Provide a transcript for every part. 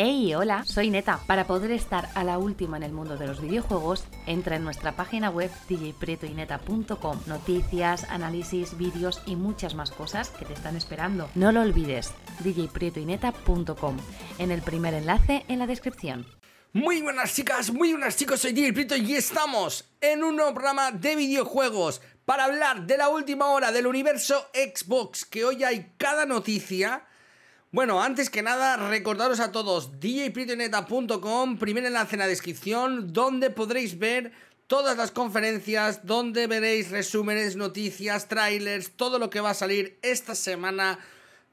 Hey, hola, soy Neta. Para poder estar a la última en el mundo de los videojuegos, entra en nuestra página web djprietoineta.com Noticias, análisis, vídeos y muchas más cosas que te están esperando. No lo olvides, djprietoineta.com, En el primer enlace en la descripción. Muy buenas chicas, muy buenas chicos, soy DJ Prieto y estamos en un programa de videojuegos para hablar de la última hora del universo Xbox, que hoy hay cada noticia bueno, antes que nada, recordaros a todos djpritoneta.com, primer enlace en la descripción, donde podréis ver todas las conferencias, donde veréis resúmenes, noticias, trailers, todo lo que va a salir esta semana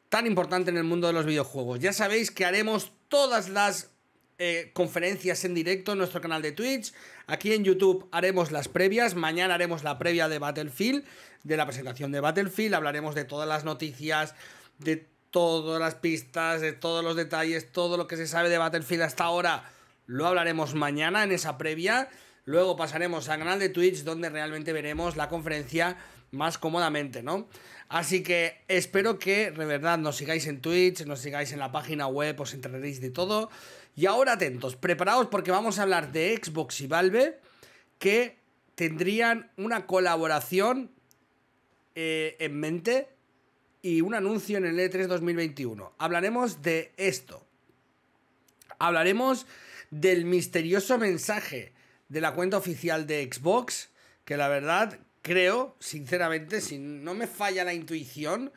tan importante en el mundo de los videojuegos. Ya sabéis que haremos todas las eh, conferencias en directo en nuestro canal de Twitch. Aquí en YouTube haremos las previas. Mañana haremos la previa de Battlefield, de la presentación de Battlefield. Hablaremos de todas las noticias, de todas las pistas, todos los detalles, todo lo que se sabe de Battlefield hasta ahora, lo hablaremos mañana en esa previa. Luego pasaremos al canal de Twitch donde realmente veremos la conferencia más cómodamente, ¿no? Así que espero que de verdad nos sigáis en Twitch, nos sigáis en la página web, os enteraréis de todo. Y ahora atentos, preparaos porque vamos a hablar de Xbox y Valve que tendrían una colaboración eh, en mente y un anuncio en el E3 2021. Hablaremos de esto. Hablaremos del misterioso mensaje de la cuenta oficial de Xbox, que la verdad creo, sinceramente, si no me falla la intuición,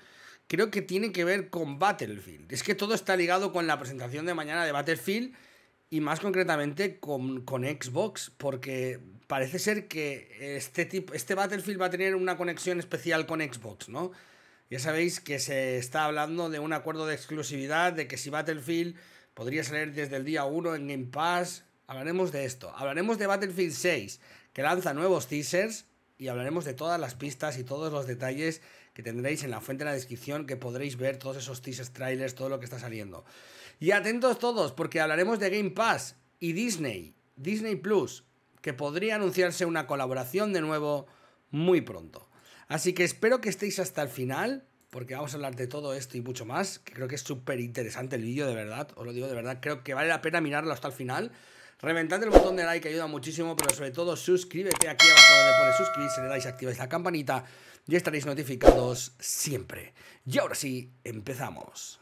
creo que tiene que ver con Battlefield. Es que todo está ligado con la presentación de mañana de Battlefield y más concretamente con, Xbox, porque parece ser que este, tipo, este Battlefield va a tener una conexión especial con Xbox, ¿no? Ya sabéis que se está hablando de un acuerdo de exclusividad, de que si Battlefield podría salir desde el día 1 en Game Pass. Hablaremos de esto. Hablaremos de Battlefield 6, que lanza nuevos teasers. Y hablaremos de todas las pistas y todos los detalles que tendréis en la fuente de la descripción, que podréis ver todos esos teasers, trailers, todo lo que está saliendo. Y atentos todos, porque hablaremos de Game Pass y Disney, Disney Plus, que podría anunciarse una colaboración de nuevo muy pronto. Así que espero que estéis hasta el final, porque vamos a hablar de todo esto y mucho más, que creo que es súper interesante el vídeo, de verdad, os lo digo de verdad, creo que vale la pena mirarlo hasta el final. Reventad el botón de like, que ayuda muchísimo, pero sobre todo suscríbete aquí abajo donde pone suscribirse, le dais, activáis la campanita y estaréis notificados siempre. Y ahora sí, empezamos.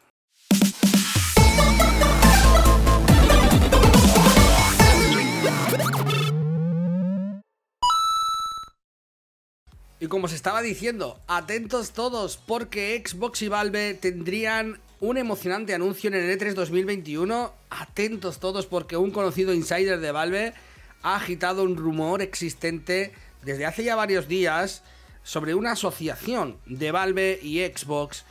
Y como os estaba diciendo, atentos todos porque Xbox y Valve tendrían un emocionante anuncio en el E3 2021. Atentos todos porque un conocido insider de Valve ha agitado un rumor existente desde hace ya varios días sobre una asociación de Valve y Xbox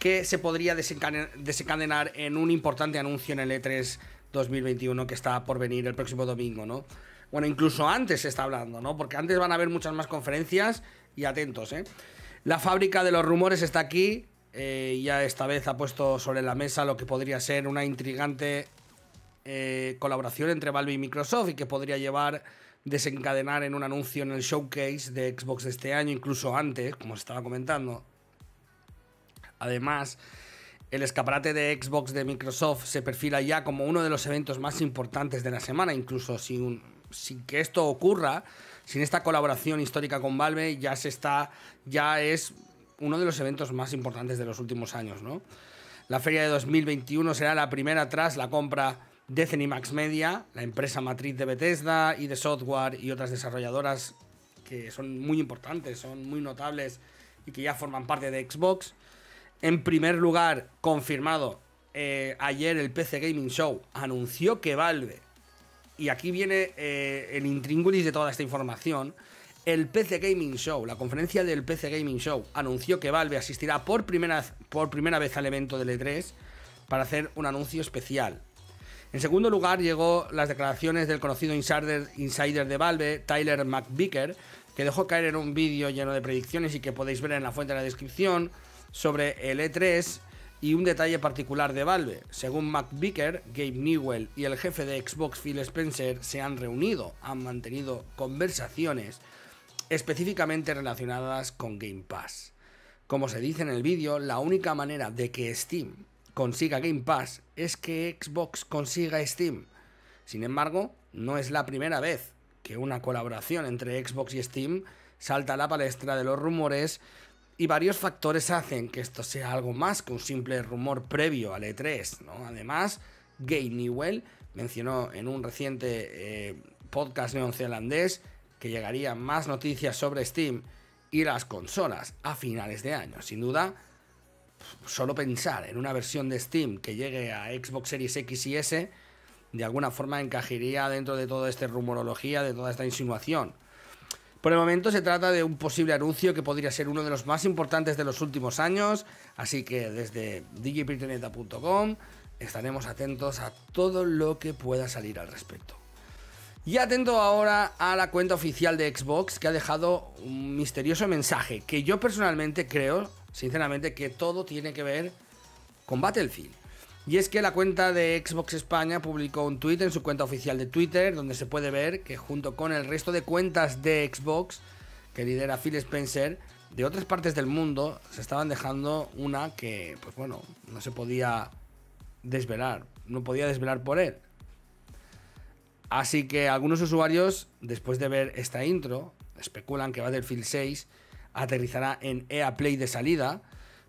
que se podría desencadenar en un importante anuncio en el E3 2021 que está por venir el próximo domingo, ¿no? Bueno, incluso antes se está hablando, ¿no? Porque antes van a haber muchas más conferencias y atentos, ¿eh? La fábrica de los rumores está aquí. Eh, y ya esta vez ha puesto sobre la mesa lo que podría ser una intrigante eh, colaboración entre Valve y Microsoft y que podría llevar desencadenar en un anuncio en el showcase de Xbox de este año, incluso antes, como os estaba comentando. Además, el escaparate de Xbox de Microsoft se perfila ya como uno de los eventos más importantes de la semana, incluso sin, que esto ocurra, sin esta colaboración histórica con Valve, ya es uno de los eventos más importantes de los últimos años, La feria de 2021 será la primera tras la compra de Zenimax Media, la empresa matriz de Bethesda y de software y otras desarrolladoras que son muy importantes, son muy notables y que ya forman parte de Xbox. En primer lugar, confirmado, eh, ayer el PC Gaming Show anunció que Valve, y aquí viene eh, el intríngulis de toda esta información, el PC Gaming Show, la conferencia del PC Gaming Show, anunció que Valve asistirá por primera, por primera vez al evento de E3 para hacer un anuncio especial. En segundo lugar, llegó las declaraciones del conocido insider, insider de Valve, Tyler McVicker, que dejó caer en un vídeo lleno de predicciones y que podéis ver en la fuente de la descripción sobre el E3 y un detalle particular de Valve. Según Mac Bicker, Gabe Newell y el jefe de Xbox Phil Spencer se han reunido, han mantenido conversaciones específicamente relacionadas con Game Pass. Como se dice en el vídeo, la única manera de que Steam consiga Game Pass es que Xbox consiga Steam. Sin embargo, no es la primera vez que una colaboración entre Xbox y Steam salta a la palestra de los rumores y varios factores hacen que esto sea algo más que un simple rumor previo al E3, ¿no? Además, Gay Newell mencionó en un reciente eh, podcast neozelandés que llegarían más noticias sobre Steam y las consolas a finales de año. Sin duda, solo pensar en una versión de Steam que llegue a Xbox Series X y S, de alguna forma encajaría dentro de toda esta rumorología, de toda esta insinuación. Por el momento se trata de un posible anuncio que podría ser uno de los más importantes de los últimos años, así que desde digipirteneta.com estaremos atentos a todo lo que pueda salir al respecto. Y atento ahora a la cuenta oficial de Xbox que ha dejado un misterioso mensaje que yo personalmente creo, sinceramente, que todo tiene que ver con Battlefield. Y es que la cuenta de Xbox España publicó un tweet en su cuenta oficial de Twitter, donde se puede ver que junto con el resto de cuentas de Xbox, que lidera Phil Spencer, de otras partes del mundo se estaban dejando una que, pues bueno, no se podía desvelar, no podía desvelar por él. Así que algunos usuarios, después de ver esta intro, especulan que Battlefield 6 aterrizará en EA Play de salida,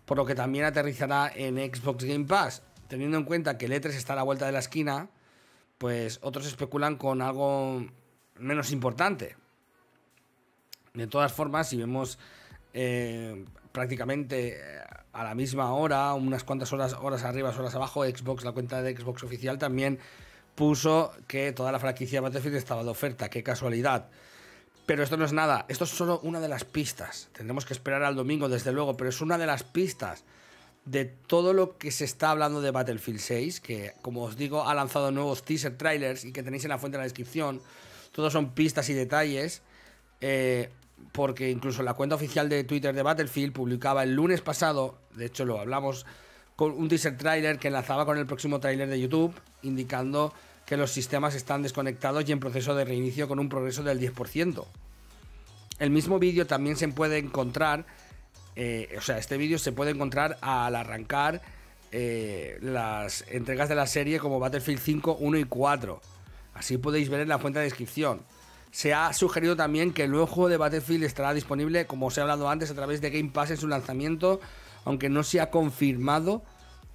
por lo que también aterrizará en Xbox Game Pass, teniendo en cuenta que el E3 está a la vuelta de la esquina, pues otros especulan con algo menos importante. De todas formas, si vemos eh, prácticamente eh, a la misma hora, unas cuantas horas, horas arriba, horas abajo, Xbox, la cuenta de Xbox oficial también puso que toda la franquicia de Battlefield estaba de oferta, qué casualidad. Pero esto no es nada, esto es solo una de las pistas. Tendremos que esperar al domingo, desde luego, pero es una de las pistas de todo lo que se está hablando de Battlefield 6, que como os digo ha lanzado nuevos teaser trailers y que tenéis en la fuente de la descripción. Todos son pistas y detalles, eh, porque incluso la cuenta oficial de Twitter de Battlefield publicaba el lunes pasado, de hecho lo hablamos, con un teaser trailer que enlazaba con el próximo trailer de YouTube, indicando que los sistemas están desconectados y en proceso de reinicio con un progreso del 10%. El mismo vídeo también se puede encontrar eh, o sea, este vídeo se puede encontrar al arrancar eh, las entregas de la serie como Battlefield 5, 1 y 4. Así podéis ver en la cuenta de descripción. Se ha sugerido también que el nuevo juego de Battlefield estará disponible, como os he hablado antes, a través de Game Pass en su lanzamiento, aunque no se ha confirmado.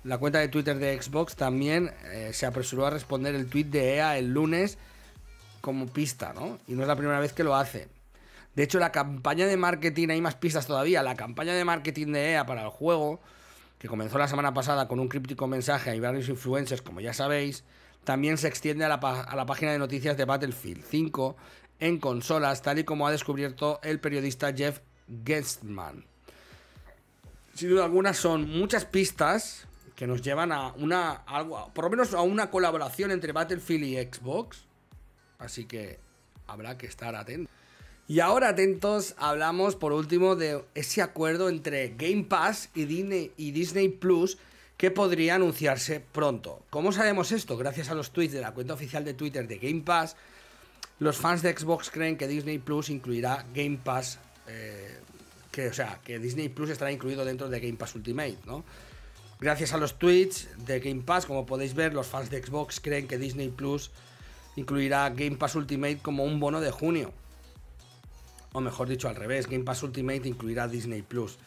La cuenta de Twitter de Xbox también eh, se apresuró a responder el tweet de EA el lunes como pista, ¿no? Y no es la primera vez que lo hace. De hecho, la campaña de marketing, hay más pistas todavía, la campaña de marketing de EA para el juego, que comenzó la semana pasada con un críptico mensaje a varios influencers, como ya sabéis, también se extiende a la, página de noticias de Battlefield 5 en consolas, tal y como ha descubierto el periodista Jeff Gestman. Sin duda alguna son muchas pistas que nos llevan a una por lo menos a una colaboración entre Battlefield y Xbox, así que habrá que estar atentos. Y ahora atentos, hablamos por último de ese acuerdo entre Game Pass y Disney, y Disney Plus que podría anunciarse pronto. ¿Cómo sabemos esto? Gracias a los tweets de la cuenta oficial de Twitter de Game Pass, los fans de Xbox creen que Disney Plus incluirá Game Pass, eh, que, o sea, que Disney Plus estará incluido dentro de Game Pass Ultimate, Gracias a los tweets de Game Pass, como podéis ver, los fans de Xbox creen que Disney Plus incluirá Game Pass Ultimate como un bono de junio o mejor dicho al revés, Game Pass Ultimate incluirá Disney Plus.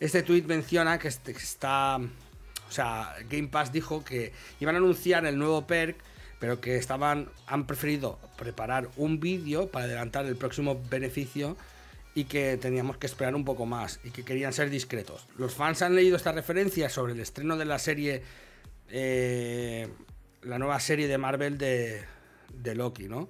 Este tweet menciona que está, o sea, Game Pass dijo que iban a anunciar el nuevo perk, pero que estaban han preferido preparar un vídeo para adelantar el próximo beneficio y que teníamos que esperar un poco más y que querían ser discretos. Los fans han leído esta referencia sobre el estreno de la serie, eh, la nueva serie de Marvel de, de Loki, ¿no?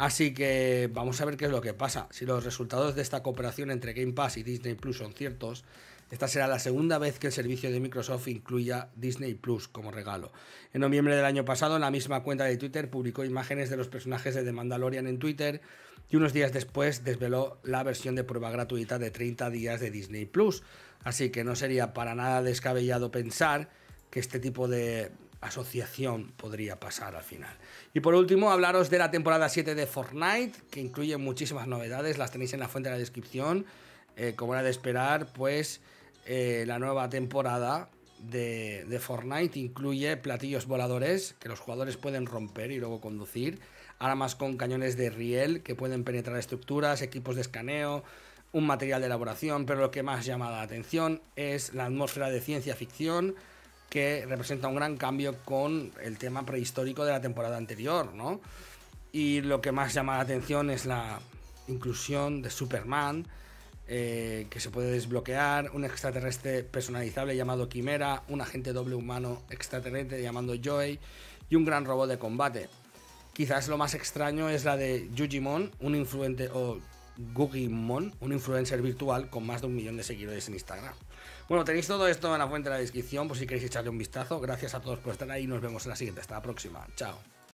Así que vamos a ver qué es lo que pasa. Si los resultados de esta cooperación entre Game Pass y Disney Plus son ciertos, esta será la segunda vez que el servicio de Microsoft incluya Disney Plus como regalo. En noviembre del año pasado, la misma cuenta de Twitter publicó imágenes de los personajes de The Mandalorian en Twitter y unos días después desveló la versión de prueba gratuita de 30 días de Disney Plus. Así que no sería para nada descabellado pensar que este tipo de asociación podría pasar al final. Y por último, hablaros de la temporada 7 de Fortnite, que incluye muchísimas novedades, las tenéis en la fuente de la descripción. Eh, como era de esperar, pues eh, la nueva temporada de, de, Fortnite incluye platillos voladores que los jugadores pueden romper y luego conducir. Ahora con cañones de riel que pueden penetrar estructuras, equipos de escaneo, un material de elaboración. Pero lo que más llama la atención es la atmósfera de ciencia ficción que representa un gran cambio con el tema prehistórico de la temporada anterior, ¿no? Y lo que más llama la atención es la inclusión de Superman, eh, que se puede desbloquear, un extraterrestre personalizable llamado Quimera, un agente doble humano extraterrestre llamado Joey y un gran robot de combate. Quizás lo más extraño es la de Yujimon, un influente o un influencer virtual con más de un millón de seguidores en Instagram. Bueno, tenéis todo esto en la fuente de la descripción por si queréis echarle un vistazo. Gracias a todos por estar ahí. y Nos vemos en la siguiente. Hasta la próxima. Chao.